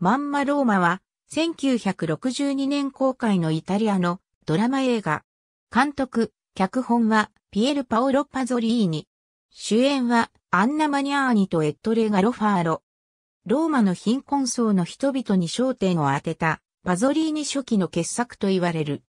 マンマローマは、1962年公開のイタリアのドラマ映画。監督、脚本はピエル・パオロ・パゾリーニ。主演はアンナ・マニャーニとエットレ・ガロファーロ。ローマの貧困層の人々に焦点を当てたパゾリーニ初期の傑作と言われる。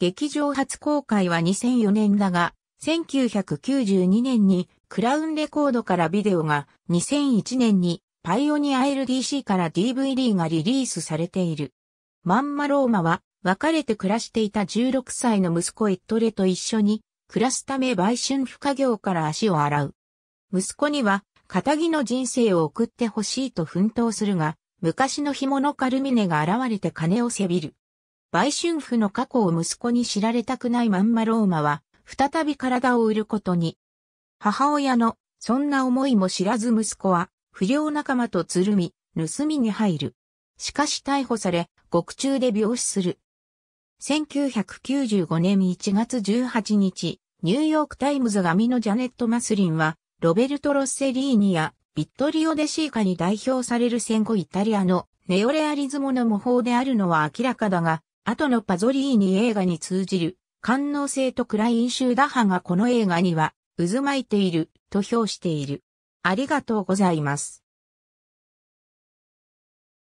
劇場初公開は2004年だが、1992年にクラウンレコードからビデオが2001年にパイオニア LDC から DVD がリリースされている。マンマローマは別れて暮らしていた16歳の息子エットレと一緒に暮らすため売春不可業から足を洗う。息子には、仇の人生を送ってほしいと奮闘するが、昔の紐のカルミネが現れて金をせびる。売春婦の過去を息子に知られたくないまんまローマは、再び体を売ることに。母親の、そんな思いも知らず息子は、不良仲間とつるみ、盗みに入る。しかし逮捕され、獄中で病死する。1995年1月18日、ニューヨークタイムズ紙のジャネット・マスリンは、ロベルト・ロッセリーニやビットリオ・デシーカに代表される戦後イタリアのネオレアリズムの模倣であるのは明らかだが、後のパゾリーニ映画に通じる、官能性と暗い印象打破がこの映画には渦巻いている、と評している。ありがとうございます。